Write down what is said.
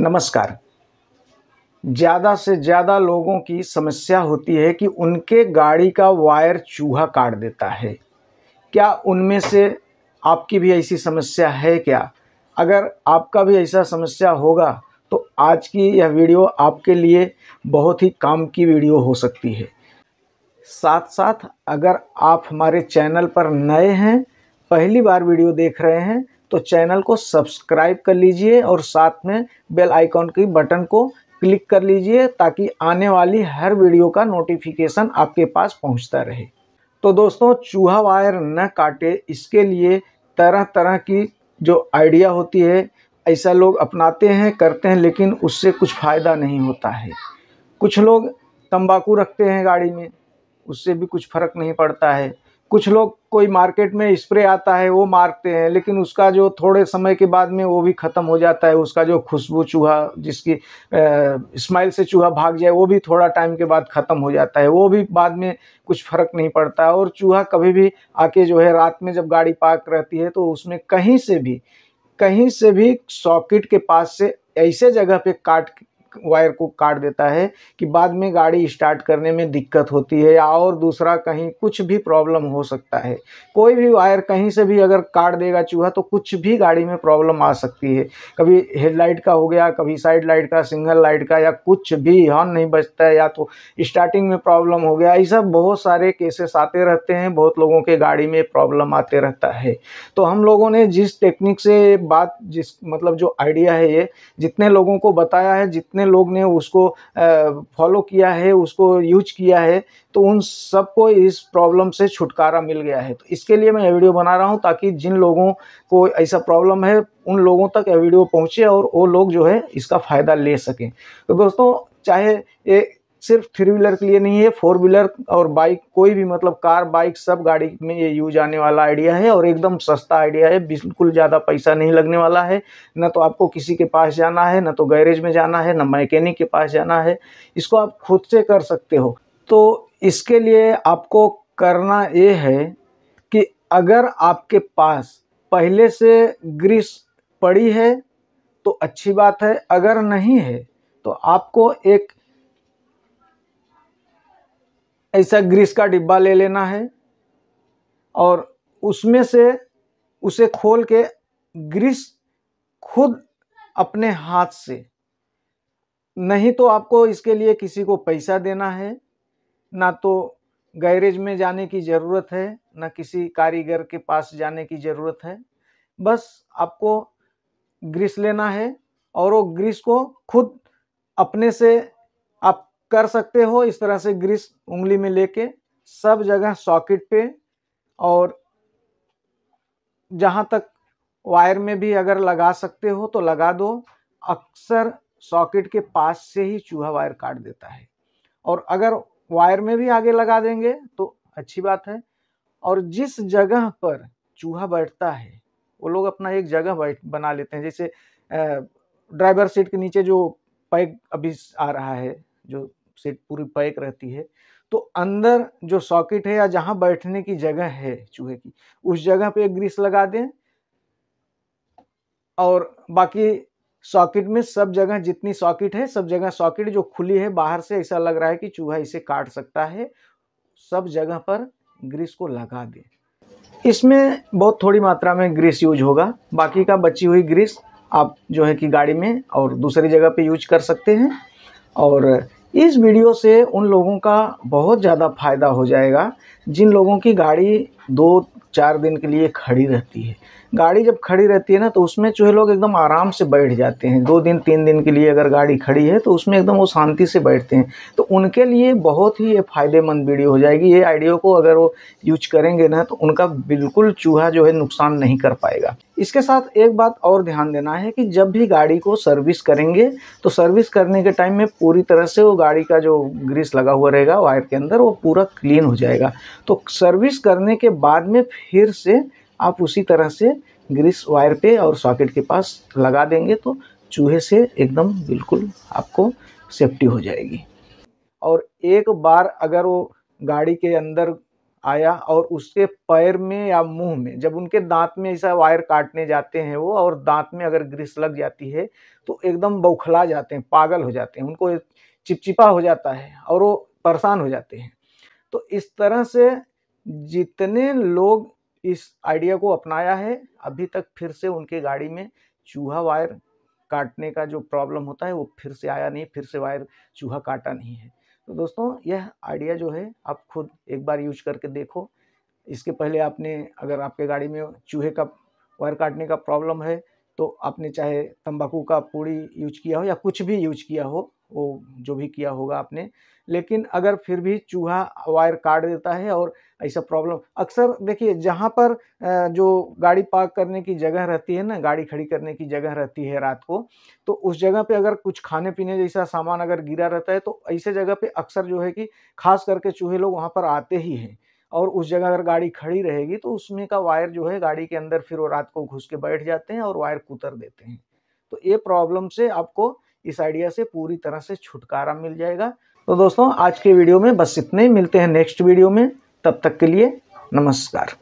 नमस्कार ज़्यादा से ज़्यादा लोगों की समस्या होती है कि उनके गाड़ी का वायर चूहा काट देता है क्या उनमें से आपकी भी ऐसी समस्या है क्या अगर आपका भी ऐसा समस्या होगा तो आज की यह वीडियो आपके लिए बहुत ही काम की वीडियो हो सकती है साथ साथ अगर आप हमारे चैनल पर नए हैं पहली बार वीडियो देख रहे हैं तो चैनल को सब्सक्राइब कर लीजिए और साथ में बेल आइकॉन की बटन को क्लिक कर लीजिए ताकि आने वाली हर वीडियो का नोटिफिकेशन आपके पास पहुंचता रहे तो दोस्तों चूहा वायर न काटे इसके लिए तरह तरह की जो आइडिया होती है ऐसा लोग अपनाते हैं करते हैं लेकिन उससे कुछ फ़ायदा नहीं होता है कुछ लोग तंबाकू रखते हैं गाड़ी में उससे भी कुछ फ़र्क नहीं पड़ता है कुछ लोग कोई मार्केट में स्प्रे आता है वो मारते हैं लेकिन उसका जो थोड़े समय के बाद में वो भी ख़त्म हो जाता है उसका जो खुशबू चूहा जिसकी स्माइल से चूहा भाग जाए वो भी थोड़ा टाइम के बाद ख़त्म हो जाता है वो भी बाद में कुछ फ़र्क नहीं पड़ता और चूहा कभी भी आके जो है रात में जब गाड़ी पार्क रहती है तो उसमें कहीं से भी कहीं से भी सॉकेट के पास से ऐसे जगह पे काट वायर को काट देता है कि बाद में गाड़ी स्टार्ट करने में दिक्कत होती है या और दूसरा कहीं कुछ भी प्रॉब्लम हो सकता है कोई भी वायर कहीं से भी अगर काट देगा चूहा तो कुछ भी गाड़ी में प्रॉब्लम आ सकती है कभी हेडलाइट का हो गया कभी साइड लाइट का सिंगल लाइट का या कुछ भी हॉर्न नहीं बचता है या तो स्टार्टिंग में प्रॉब्लम हो गया ये सब बहुत सारे केसेस आते रहते हैं बहुत लोगों के गाड़ी में प्रॉब्लम आते रहता है तो हम लोगों ने जिस टेक्निक से बात जिस मतलब जो आइडिया है ये जितने लोगों को बताया है जितने कितने लोग ने उसको फॉलो किया है उसको यूज किया है तो उन सबको इस प्रॉब्लम से छुटकारा मिल गया है तो इसके लिए मैं ये वीडियो बना रहा हूँ ताकि जिन लोगों को ऐसा प्रॉब्लम है उन लोगों तक ये वीडियो पहुँचे और वो लोग जो है इसका फ़ायदा ले सकें तो दोस्तों चाहे ये सिर्फ थ्री व्हीलर के लिए नहीं है फोर व्हीलर और बाइक कोई भी मतलब कार बाइक सब गाड़ी में ये यूज आने वाला आइडिया है और एकदम सस्ता आइडिया है बिल्कुल ज़्यादा पैसा नहीं लगने वाला है ना तो आपको किसी के पास जाना है ना तो गैरेज में जाना है ना मैकेनिक के पास जाना है इसको आप खुद से कर सकते हो तो इसके लिए आपको करना ये है कि अगर आपके पास पहले से ग्रीस पड़ी है तो अच्छी बात है अगर नहीं है तो आपको एक ऐसा ग्रीस का डिब्बा ले लेना है और उसमें से उसे खोल के ग्रीस खुद अपने हाथ से नहीं तो आपको इसके लिए किसी को पैसा देना है ना तो गैरेज में जाने की ज़रूरत है ना किसी कारीगर के पास जाने की ज़रूरत है बस आपको ग्रीस लेना है और वो ग्रीस को खुद अपने से कर सकते हो इस तरह से ग्रीस उंगली में लेके सब जगह सॉकेट पे और जहाँ तक वायर में भी अगर लगा सकते हो तो लगा दो अक्सर सॉकेट के पास से ही चूहा वायर काट देता है और अगर वायर में भी आगे लगा देंगे तो अच्छी बात है और जिस जगह पर चूहा बैठता है वो लोग अपना एक जगह बैठ बना लेते हैं जैसे ड्राइवर सीट के नीचे जो पैक अभी आ रहा है जो सीट पूरी पैक रहती है तो अंदर जो सॉकेट है या जहां बैठने की जगह है चूहे की उस जगह पे ग्रीस लगा दें और बाकी सॉकेट में सब जगह जितनी सॉकेट है सब जगह सॉकेट जो खुली है बाहर से ऐसा लग रहा है कि चूहा इसे काट सकता है सब जगह पर ग्रीस को लगा दें इसमें बहुत थोड़ी मात्रा में ग्रीस यूज होगा बाकी का बची हुई ग्रीस आप जो है कि गाड़ी में और दूसरी जगह पे यूज कर सकते हैं और इस वीडियो से उन लोगों का बहुत ज़्यादा फ़ायदा हो जाएगा जिन लोगों की गाड़ी दो चार दिन के लिए खड़ी रहती है गाड़ी जब खड़ी रहती है ना तो उसमें चूहे लोग एकदम आराम से बैठ जाते हैं दो दिन तीन दिन के लिए अगर गाड़ी खड़ी है तो उसमें एकदम वो शांति से बैठते हैं तो उनके लिए बहुत ही ये फ़ायदेमंद वीडियो हो जाएगी ये आइडियो को अगर वो यूज करेंगे ना तो उनका बिल्कुल चूहा जो है नुकसान नहीं कर पाएगा इसके साथ एक बात और ध्यान देना है कि जब भी गाड़ी को सर्विस करेंगे तो सर्विस करने के टाइम में पूरी तरह से वो गाड़ी का जो ग्रीस लगा हुआ रहेगा वायर के अंदर वो पूरा क्लीन हो जाएगा तो सर्विस करने के बाद में फिर से आप उसी तरह से ग्रीस वायर पे और सॉकेट के पास लगा देंगे तो चूहे से एकदम बिल्कुल आपको सेफ्टी हो जाएगी और एक बार अगर वो गाड़ी के अंदर आया और उसके पैर में या मुंह में जब उनके दांत में ऐसा वायर काटने जाते हैं वो और दांत में अगर ग्रीस लग जाती है तो एकदम बौखला जाते हैं पागल हो जाते हैं उनको चिपचिपा हो जाता है और वो परेशान हो जाते हैं तो इस तरह से जितने लोग इस आइडिया को अपनाया है अभी तक फिर से उनके गाड़ी में चूहा वायर काटने का जो प्रॉब्लम होता है वो फिर से आया नहीं फिर से वायर चूहा काटा नहीं है तो दोस्तों यह आइडिया जो है आप खुद एक बार यूज करके देखो इसके पहले आपने अगर आपके गाड़ी में चूहे का वायर काटने का प्रॉब्लम है तो आपने चाहे तंबाकू का पूड़ी यूज किया हो या कुछ भी यूज किया हो वो जो भी किया होगा आपने लेकिन अगर फिर भी चूहा वायर काट देता है और ऐसा प्रॉब्लम अक्सर देखिए जहाँ पर जो गाड़ी पार्क करने की जगह रहती है ना गाड़ी खड़ी करने की जगह रहती है रात को तो उस जगह पे अगर कुछ खाने पीने जैसा सामान अगर गिरा रहता है तो ऐसे जगह पे अक्सर जो है कि खास करके चूहे लोग वहाँ पर आते ही हैं और उस जगह अगर गाड़ी खड़ी रहेगी तो उसमें का वायर जो है गाड़ी के अंदर फिर वो रात को घुस के बैठ जाते हैं और वायर कुतर देते हैं तो ये प्रॉब्लम से आपको इस आइडिया से पूरी तरह से छुटकारा मिल जाएगा तो दोस्तों आज के वीडियो में बस इतने मिलते हैं नेक्स्ट वीडियो में तब तक के लिए नमस्कार